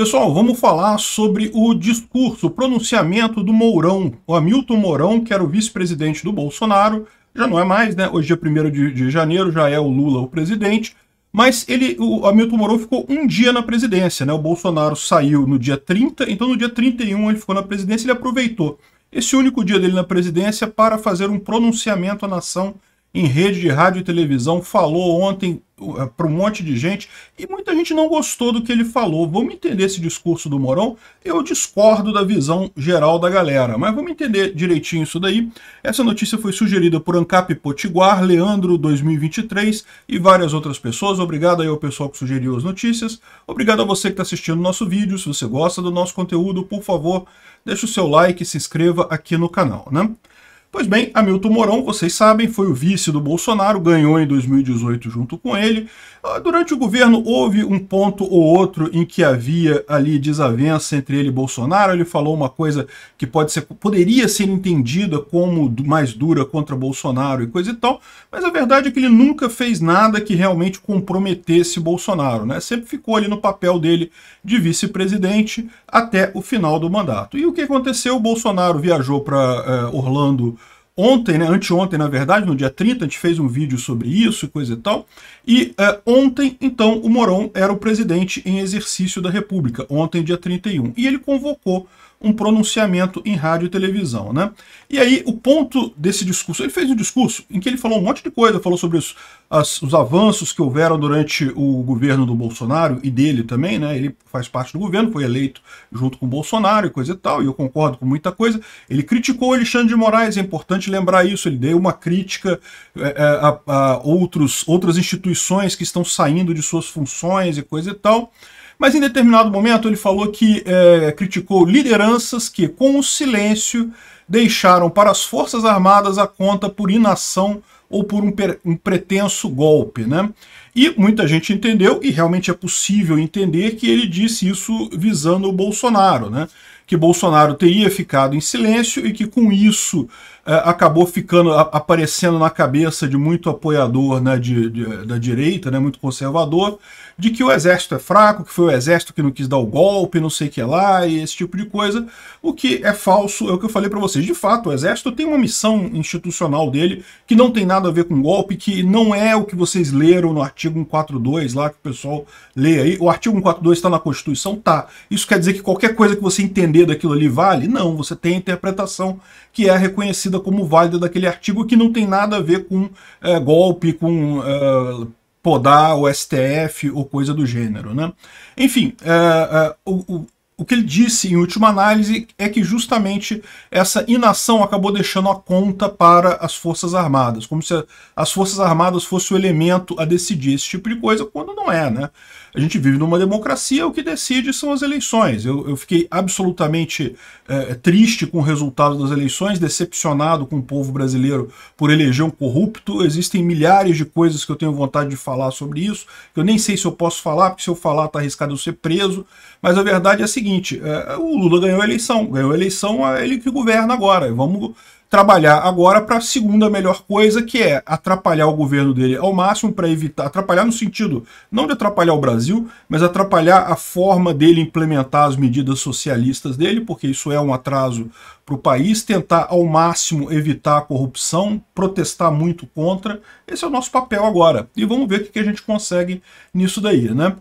Pessoal, vamos falar sobre o discurso, o pronunciamento do Mourão. O Hamilton Mourão, que era o vice-presidente do Bolsonaro, já não é mais, né? Hoje é 1 de, de janeiro, já é o Lula o presidente. Mas ele, o Hamilton Mourão ficou um dia na presidência, né? O Bolsonaro saiu no dia 30, então no dia 31 ele ficou na presidência, ele aproveitou esse único dia dele na presidência para fazer um pronunciamento à nação em rede de rádio e televisão. Falou ontem é, para um monte de gente e muita gente não gostou do que ele falou. Vamos entender esse discurso do Morão? Eu discordo da visão geral da galera, mas vamos entender direitinho isso daí. Essa notícia foi sugerida por Ancap Potiguar, Leandro 2023 e várias outras pessoas. Obrigado aí ao pessoal que sugeriu as notícias. Obrigado a você que está assistindo nosso vídeo. Se você gosta do nosso conteúdo, por favor, deixe o seu like e se inscreva aqui no canal, né? Pois bem, Hamilton Mourão, vocês sabem, foi o vice do Bolsonaro, ganhou em 2018 junto com ele. Ah, durante o governo houve um ponto ou outro em que havia ali desavença entre ele e Bolsonaro. Ele falou uma coisa que pode ser, poderia ser entendida como mais dura contra Bolsonaro e coisa e tal, mas a verdade é que ele nunca fez nada que realmente comprometesse Bolsonaro, né? Sempre ficou ali no papel dele de vice-presidente até o final do mandato. E o que aconteceu? O Bolsonaro viajou para eh, Orlando ontem, né, anteontem, na verdade, no dia 30, a gente fez um vídeo sobre isso e coisa e tal. E é, ontem, então, o Moron era o presidente em exercício da República, ontem, dia 31. E ele convocou um pronunciamento em rádio e televisão, né? E aí o ponto desse discurso, ele fez um discurso em que ele falou um monte de coisa, falou sobre os, as, os avanços que houveram durante o governo do Bolsonaro e dele também, né? Ele faz parte do governo, foi eleito junto com o Bolsonaro e coisa e tal, e eu concordo com muita coisa. Ele criticou o Alexandre de Moraes, é importante lembrar isso, ele deu uma crítica a, é, é, a, a outros, outras instituições que estão saindo de suas funções e coisa e tal. Mas em determinado momento ele falou que é, criticou lideranças que, com o silêncio, deixaram para as Forças Armadas a conta por inação ou por um, um, pretenso golpe. Né? E muita gente entendeu, e realmente é possível entender, que ele disse isso visando o Bolsonaro, né? que Bolsonaro teria ficado em silêncio e que com isso é, acabou ficando aparecendo na cabeça de muito apoiador né, de, de, da direita, né, muito conservador, de que o exército é fraco, que foi o exército que não quis dar o golpe, não sei o que lá, e esse tipo de coisa, o que é falso, é o que eu falei para vocês. De fato, o exército tem uma missão institucional dele que não tem nada a ver com golpe, que não é o que vocês leram no artigo 142 lá, que o pessoal lê aí. O artigo 142 está na Constituição? Tá. Isso quer dizer que qualquer coisa que você entender daquilo ali vale? Não, você tem a interpretação que é reconhecida reconhecida como válida daquele artigo que não tem nada a ver com é, golpe, com é, podar o STF ou coisa do gênero. Né? Enfim, é, o, o o que ele disse, em última análise, é que justamente essa inação acabou deixando a conta para as Forças Armadas, como se as Forças Armadas fosse o elemento a decidir esse tipo de coisa, quando não é, né? a gente vive numa democracia, o que decide são as eleições. Eu, eu fiquei absolutamente é, é, triste com o resultado das eleições, decepcionado com o povo brasileiro por eleger um corrupto. Existem milhares de coisas que eu tenho vontade de falar sobre isso, que eu nem sei se eu posso falar, porque se eu falar está arriscado eu ser preso. Mas a verdade é a seguinte, é, o Lula ganhou a eleição, ganhou a eleição, é ele que governa agora. Vamos trabalhar agora para a segunda melhor coisa, que é atrapalhar o governo dele ao máximo para evitar atrapalhar no sentido não de atrapalhar o Brasil, mas atrapalhar a forma dele implementar as medidas socialistas dele, porque isso é um atraso para o país, tentar ao máximo evitar a corrupção, protestar muito contra. Esse é o nosso papel agora. E vamos ver o que a gente consegue nisso daí, né?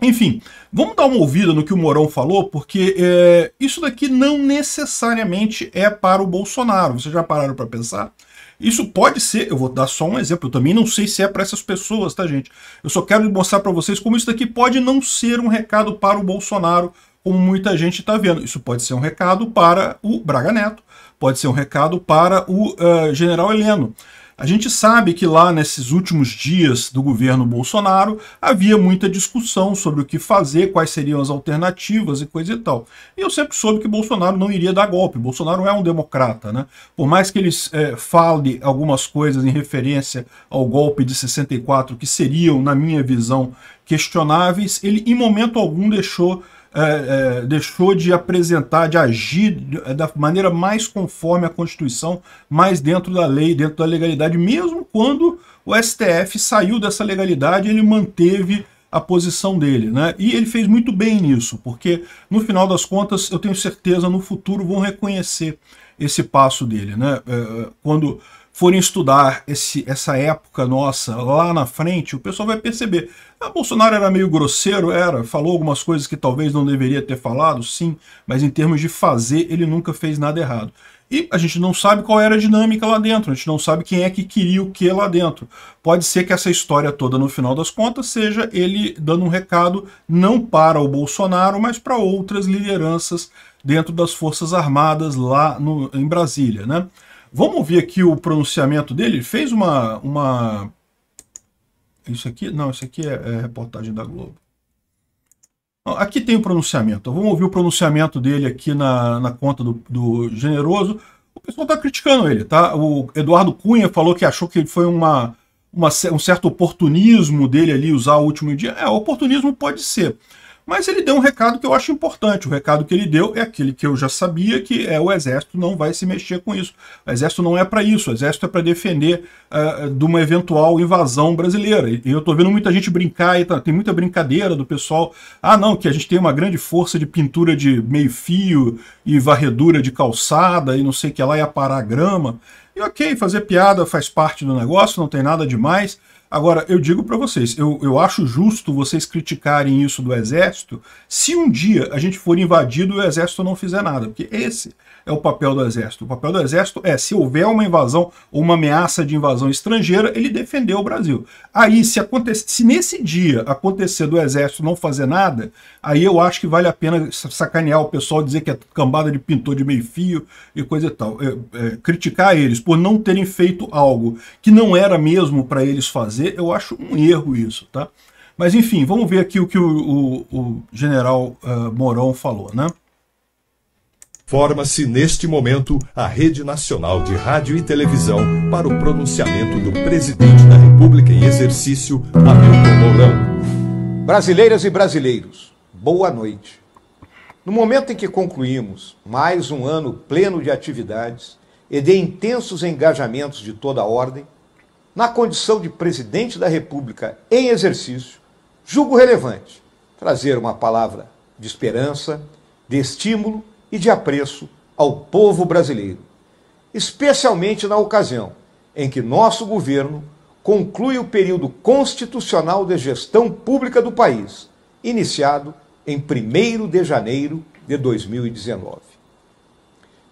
Enfim, vamos dar uma ouvida no que o Morão falou, porque é, isso daqui não necessariamente é para o Bolsonaro. Vocês já pararam para pensar? Isso pode ser, eu vou dar só um exemplo, eu também não sei se é para essas pessoas, tá, gente? Eu só quero mostrar para vocês como isso daqui pode não ser um recado para o Bolsonaro, como muita gente está vendo. Isso pode ser um recado para o Braga Neto, pode ser um recado para o uh, General Heleno. A gente sabe que lá nesses últimos dias do governo Bolsonaro havia muita discussão sobre o que fazer, quais seriam as alternativas e coisa e tal. E eu sempre soube que Bolsonaro não iria dar golpe. Bolsonaro é um democrata, né? Por mais que ele é, fale algumas coisas em referência ao golpe de 64 que seriam, na minha visão, questionáveis, ele em momento algum deixou é, é, deixou de apresentar, de agir da maneira mais conforme à Constituição, mais dentro da lei, dentro da legalidade, mesmo quando o STF saiu dessa legalidade, ele manteve a posição dele, né? E ele fez muito bem nisso, porque no final das contas, eu tenho certeza, no futuro vão reconhecer esse passo dele, né? É, é quando forem estudar esse, essa época nossa lá na frente, o pessoal vai perceber. Ah, Bolsonaro era meio grosseiro, era, falou algumas coisas que talvez não deveria ter falado, sim, mas em termos de fazer, ele nunca fez nada errado. E a gente não sabe qual era a dinâmica lá dentro, a gente não sabe quem é que queria o que lá dentro. Pode ser que essa história toda, no final das contas, seja ele dando um recado não para o Bolsonaro, mas para outras lideranças dentro das Forças Armadas lá no, em Brasília, né? Vamos ouvir aqui o pronunciamento dele? Ele fez uma, uma... Isso aqui? Não, isso aqui é, é reportagem da Globo. Aqui tem o pronunciamento. Então, vamos ouvir o pronunciamento dele aqui na, na conta do, do Generoso. O pessoal está criticando ele, tá? O Eduardo Cunha falou que achou que foi uma, uma, um certo oportunismo dele ali usar o último dia. É, oportunismo pode ser. Mas ele deu um recado que eu acho importante. O recado que ele deu é aquele que eu já sabia, que é o Exército não vai se mexer com isso. O Exército não é para isso. O Exército é para defender uh, de uma eventual invasão brasileira. E eu estou vendo muita gente brincar, aí, tá, tem muita brincadeira do pessoal. Ah, não, que a gente tem uma grande força de pintura de meio fio e varredura de calçada e não sei o que lá, e aparar grama. E ok, fazer piada faz parte do negócio, não tem nada demais. mais Agora, eu digo para vocês, eu, eu acho justo vocês criticarem isso do Exército se um dia a gente for invadido e o Exército não fizer nada, porque esse é o papel do Exército? O papel do Exército é, se houver uma invasão ou uma ameaça de invasão estrangeira, ele defender o Brasil. Aí, se, se nesse dia acontecer do Exército não fazer nada, aí eu acho que vale a pena sacanear o pessoal, dizer que é cambada de pintor de meio fio e coisa e tal. É, é, criticar eles por não terem feito algo que não era mesmo para eles fazer, eu acho um erro isso, tá? Mas enfim, vamos ver aqui o que o, o, o general uh, ah, Moron falou, né? Forma-se neste momento a Rede Nacional de Rádio e Televisão para o pronunciamento do presidente da República em exercício, Hamilton Mourão. Brasileiras e brasileiros, boa noite. No momento em que concluímos mais um ano pleno de atividades e de intensos engajamentos de toda a ordem, na condição de presidente da República em exercício, julgo relevante trazer uma palavra de esperança, de estímulo e de apreço ao povo brasileiro, especialmente na ocasião em que nosso governo conclui o período constitucional de gestão pública do país, iniciado em 1 de janeiro de 2019.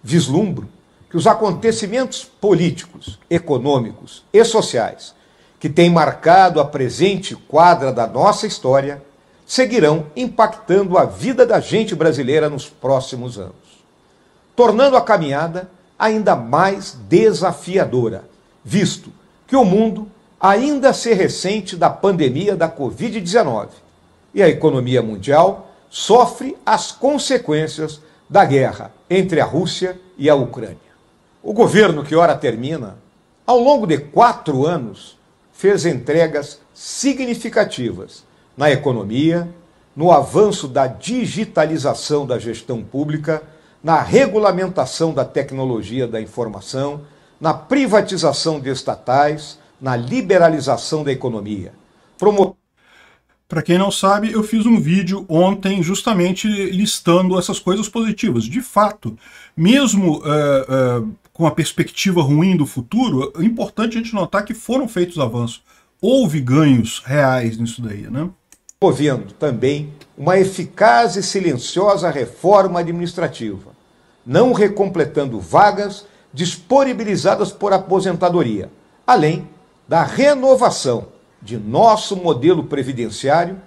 Vislumbro que os acontecimentos políticos, econômicos e sociais que têm marcado a presente quadra da nossa história seguirão impactando a vida da gente brasileira nos próximos anos, tornando a caminhada ainda mais desafiadora, visto que o mundo ainda se ressente da pandemia da Covid-19 e a economia mundial sofre as consequências da guerra entre a Rússia e a Ucrânia. O governo que ora termina, ao longo de quatro anos, fez entregas significativas na economia, no avanço da digitalização da gestão pública, na regulamentação da tecnologia da informação, na privatização de estatais, na liberalização da economia. Promo... Para quem não sabe, eu fiz um vídeo ontem justamente listando essas coisas positivas. De fato, mesmo uh, uh, com a perspectiva ruim do futuro, é importante a gente notar que foram feitos avanços. Houve ganhos reais nisso daí, né? movendo também uma eficaz e silenciosa reforma administrativa, não recompletando vagas disponibilizadas por aposentadoria, além da renovação de nosso modelo previdenciário,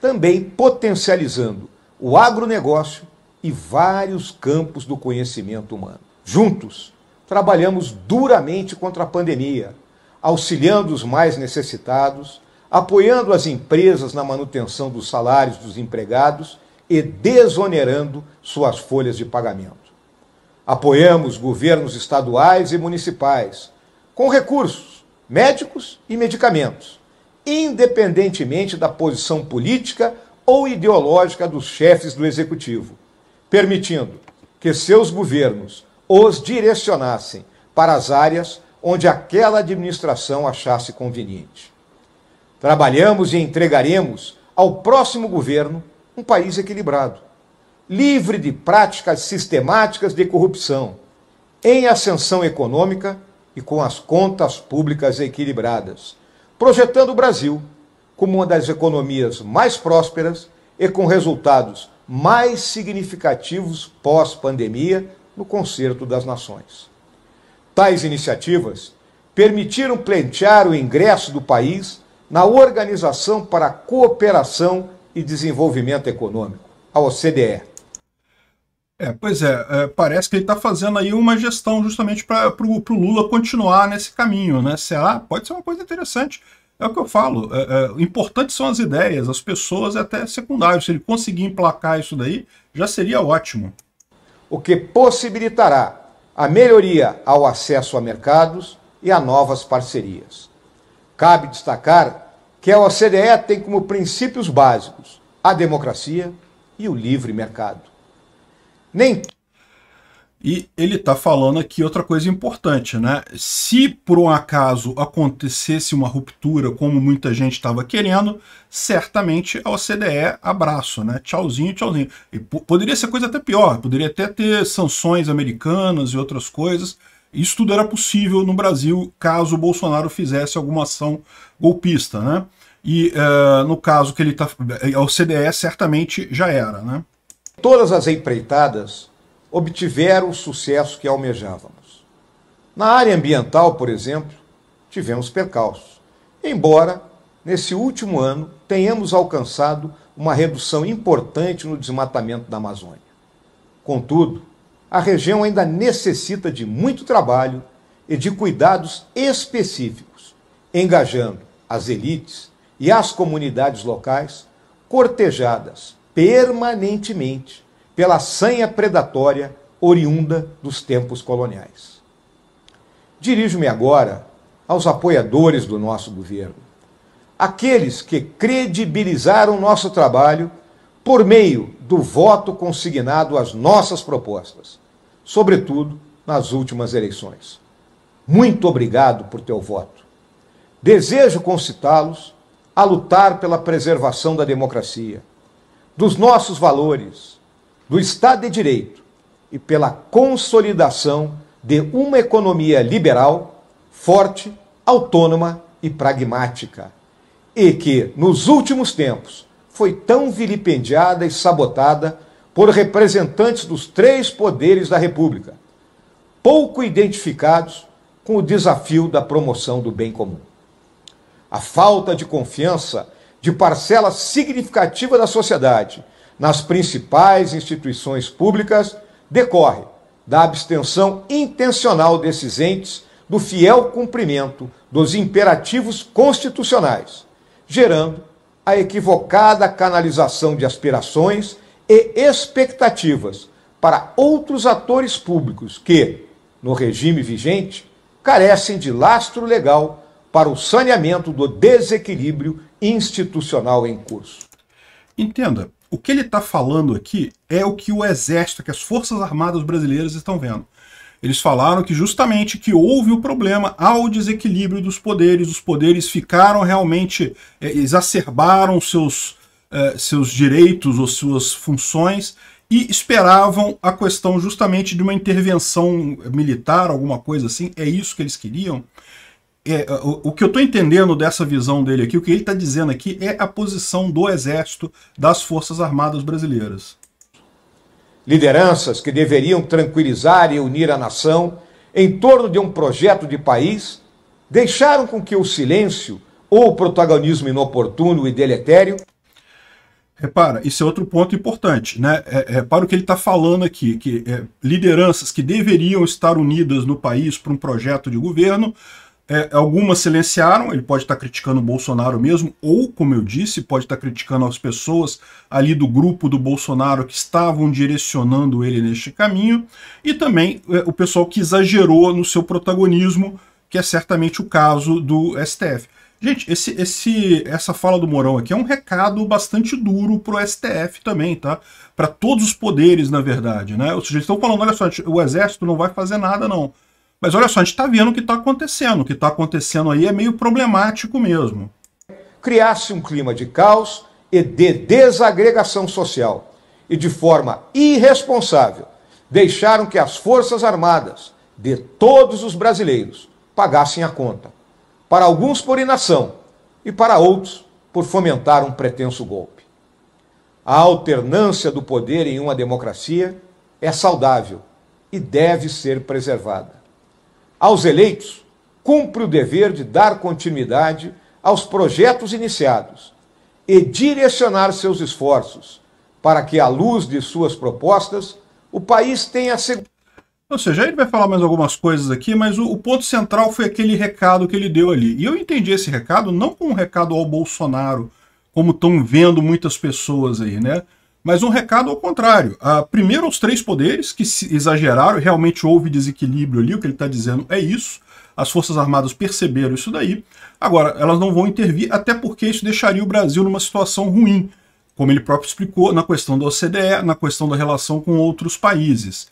também potencializando o agronegócio e vários campos do conhecimento humano. Juntos, trabalhamos duramente contra a pandemia, auxiliando os mais necessitados apoiando as empresas na manutenção dos salários dos empregados e desonerando suas folhas de pagamento. Apoiamos governos estaduais e municipais com recursos médicos e medicamentos, independentemente da posição política ou ideológica dos chefes do executivo, permitindo que seus governos os direcionassem para as áreas onde aquela administração achasse conveniente. Trabalhamos e entregaremos ao próximo governo um país equilibrado, livre de práticas sistemáticas de corrupção, em ascensão econômica e com as contas públicas equilibradas, projetando o Brasil como uma das economias mais prósperas e com resultados mais significativos pós-pandemia no concerto das nações. Tais iniciativas permitiram pleitear o ingresso do país na Organização para a Cooperação e Desenvolvimento Econômico, a OCDE. É, pois é, é parece que ele está fazendo aí uma gestão justamente para o Lula continuar nesse caminho, né? Será? Pode ser uma coisa interessante. É o que eu falo, é, é, importantes são as ideias, as pessoas é até secundário. Se ele conseguir emplacar isso daí, já seria ótimo. O que possibilitará a melhoria ao acesso a mercados e a novas parcerias cabe destacar que a OCDE tem como princípios básicos a democracia e o livre mercado. Nem e ele está falando aqui outra coisa importante, né? Se por um acaso acontecesse uma ruptura, como muita gente estava querendo, certamente a OCDE abraço, né? Tchauzinho, tchauzinho. E poderia ser coisa até pior, poderia até ter sanções americanas e outras coisas, isso tudo era possível no Brasil caso o Bolsonaro fizesse alguma ação golpista, né? E uh, no caso que ele está... Eh, o CDE certamente já era, né? Todas as empreitadas obtiveram o sucesso que almejávamos. Na área ambiental, por exemplo, tivemos percalços. Embora, nesse último ano, tenhamos alcançado uma redução importante no desmatamento da Amazônia. Contudo, a região ainda necessita de muito trabalho e de cuidados específicos, engajando as elites e as comunidades locais cortejadas permanentemente pela sanha predatória oriunda dos tempos coloniais. Dirijo-me agora aos apoiadores do nosso governo, aqueles que credibilizaram nosso trabalho por meio do voto consignado às nossas propostas, sobretudo nas últimas eleições. Muito obrigado por teu voto. Desejo concitá-los a lutar pela preservação da democracia, dos nossos valores, do Estado de Direito e pela consolidação de uma economia liberal, forte, autônoma e pragmática. E que, nos últimos tempos, foi tão vilipendiada e sabotada por representantes dos três poderes da República, pouco identificados com o desafio da promoção do bem comum. A falta de confiança de parcela significativa da sociedade nas principais instituições públicas decorre da abstenção intencional desses entes do fiel cumprimento dos imperativos constitucionais, gerando a equivocada canalização de aspirações e expectativas para outros atores públicos que, no regime vigente, carecem de lastro legal para o saneamento do desequilíbrio institucional em curso. Entenda, o que ele está falando aqui é o que o Exército, que as Forças Armadas Brasileiras estão vendo. Eles falaram que justamente que houve o problema ao desequilíbrio dos poderes, os poderes ficaram realmente, é, exacerbaram seus, é, seus direitos ou suas funções e esperavam a questão justamente de uma intervenção militar, alguma coisa assim, é isso que eles queriam? É, eh, o, o, que eu estou entendendo dessa visão dele aqui, o que ele está dizendo aqui é a posição do Exército das Forças Armadas Brasileiras lideranças que deveriam tranquilizar e unir a nação em torno de um projeto de país, deixaram com que o silêncio ou o protagonismo inoportuno e deletério. Repara, isso é outro ponto importante, né? É, é repara o que ele está falando aqui, que é, lideranças que deveriam estar unidas no país para um projeto de governo é, algumas silenciaram, ele pode estar tá criticando o Bolsonaro mesmo, ou, como eu disse, pode estar tá criticando as pessoas ali do grupo do Bolsonaro que estavam direcionando ele neste caminho, e também é, o pessoal que exagerou no seu protagonismo, que é certamente o caso do STF. Gente, esse, esse, essa fala do Morão aqui é um recado bastante duro pro STF também, tá? Para todos os poderes, na verdade, né? Ou seja, eles estão falando, olha só, o Exército não vai fazer nada, não. Mas olha só, a gente está vendo o que está acontecendo. O que está acontecendo aí é meio problemático mesmo. Criasse um clima de caos e de desagregação social. E de forma irresponsável, deixaram que as Forças Armadas de todos os brasileiros pagassem a conta. Para alguns por inação e para outros por fomentar um pretenso golpe. A alternância do poder em uma democracia é saudável e deve ser preservada. Aos eleitos, cumpre o dever de dar continuidade aos projetos iniciados e direcionar seus esforços para que, à luz de suas propostas, o país tenha segurança. Ou seja, ele vai falar mais algumas coisas aqui, mas o, o, ponto central foi aquele recado que ele deu ali. E eu entendi esse recado não como um recado ao Bolsonaro, como estão vendo muitas pessoas aí, né? mas um recado ao contrário. Ah, primeiro, os três poderes que se exageraram, realmente houve desequilíbrio ali, o que ele está dizendo é isso. As Forças Armadas perceberam isso daí. Agora, elas não vão intervir, até porque isso deixaria o Brasil numa situação ruim, como ele próprio explicou, na questão da OCDE, na questão da relação com outros países.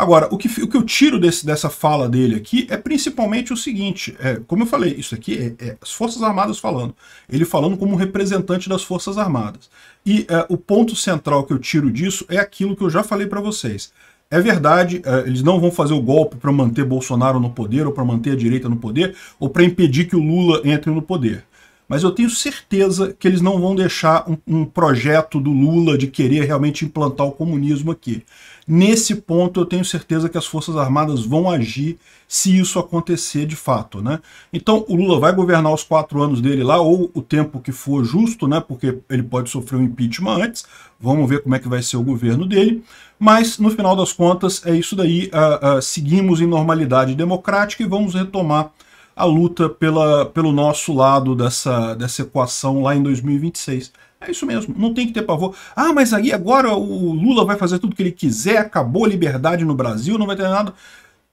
Agora, o que, o que eu tiro desse, dessa fala dele aqui é principalmente o seguinte: é, como eu falei, isso aqui é, é, as Forças Armadas falando. Ele falando como representante das Forças Armadas. E é, o ponto central que eu tiro disso é aquilo que eu já falei para vocês. É verdade, é, eles não vão fazer o golpe para manter Bolsonaro no poder, ou para manter a direita no poder, ou para impedir que o Lula entre no poder mas eu tenho certeza que eles não vão deixar um, um, projeto do Lula de querer realmente implantar o comunismo aqui. Nesse ponto, eu tenho certeza que as Forças Armadas vão agir se isso acontecer de fato. Né? Então, o Lula vai governar os quatro anos dele lá, ou o tempo que for justo, né? porque ele pode sofrer um impeachment antes, vamos ver como é que vai ser o governo dele, mas, no final das contas, é isso daí, uh, uh, seguimos em normalidade democrática e vamos retomar a luta pela, pelo nosso lado dessa, dessa equação lá em 2026. É isso mesmo, não tem que ter pavor. Ah, mas aí agora o Lula vai fazer tudo que ele quiser, acabou a liberdade no Brasil, não vai ter nada.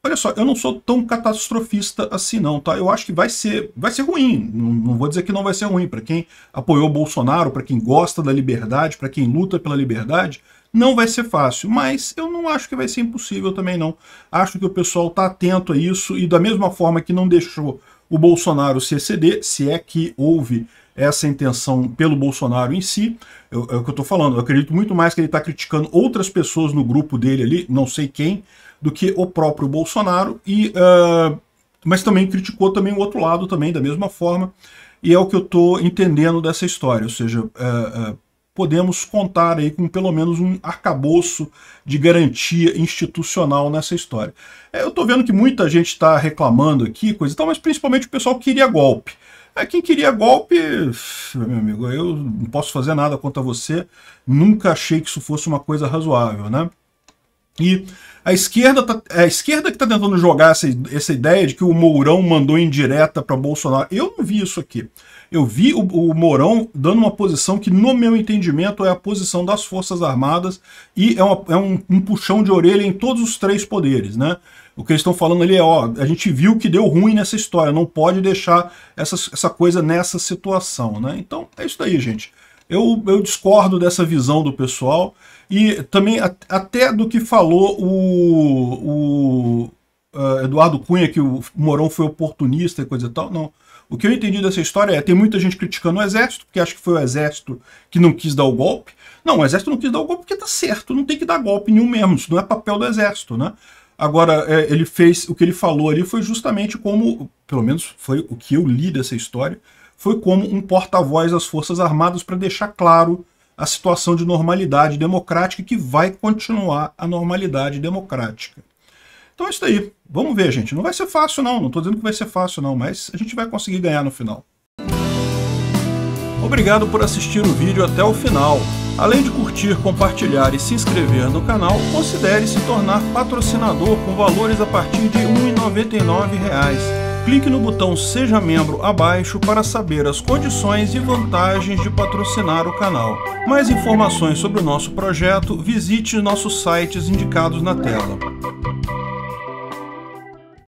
Olha só, eu não sou tão catastrofista assim não, tá? Eu acho que vai ser, vai ser ruim. Não, não vou dizer que não vai ser ruim para quem apoiou Bolsonaro, para quem gosta da liberdade, para quem luta pela liberdade, não vai ser fácil, mas eu não acho que vai ser impossível também não. Acho que o pessoal tá atento a isso e da mesma forma que não deixou o Bolsonaro se exceder, se é que houve essa intenção pelo Bolsonaro em si. Eu, é o que eu estou falando. Eu acredito muito mais que ele está criticando outras pessoas no grupo dele ali, não sei quem, do que o próprio Bolsonaro. E, uh, mas também criticou também o outro lado também da mesma forma. E é o que eu estou entendendo dessa história. Ou seja, uh, uh, podemos contar aí com pelo menos um arcabouço de garantia institucional nessa história. É, eu estou vendo que muita gente está reclamando aqui, coisa e tal, mas principalmente o pessoal queria golpe. É, quem queria golpe, meu amigo, eu não posso fazer nada contra você, nunca achei que isso fosse uma coisa razoável, né? E a esquerda, tá, é a esquerda que está tentando jogar essa, essa ideia de que o Mourão mandou indireta para Bolsonaro. Eu não vi isso aqui eu vi o, o, dando uma posição que, no meu entendimento, é a posição das Forças Armadas e é, uma, é um, um, puxão de orelha em todos os três poderes, né? O que eles estão falando ali é, ó, a gente viu que deu ruim nessa história, não pode deixar essa, essa coisa nessa situação, né? Então, é isso daí, gente. Eu, eu discordo dessa visão do pessoal e também a, até do que falou o, o uh, Eduardo Cunha, que o Morão foi oportunista e coisa e tal, não. O que eu entendi dessa história é tem muita gente criticando o exército, porque acha que foi o exército que não quis dar o golpe. Não, o exército não quis dar o golpe porque tá certo, não tem que dar golpe nenhum mesmo, isso não é papel do exército, né? Agora, é, ele fez, o que ele falou ali foi justamente como, pelo menos foi o que eu li dessa história, foi como um porta-voz das Forças Armadas para deixar claro a situação de normalidade democrática que vai continuar a normalidade democrática. Então é isso aí. Vamos ver, gente. Não vai ser fácil, não. Não estou dizendo que vai ser fácil, não. Mas a gente vai conseguir ganhar no final. Obrigado por assistir o vídeo até o final. Além de curtir, compartilhar e se inscrever no canal, considere se tornar patrocinador com valores a partir de R$ 1,99 clique no botão Seja Membro abaixo para saber as condições e vantagens de patrocinar o canal. Mais informações sobre o nosso projeto, visite nossos sites indicados na tela.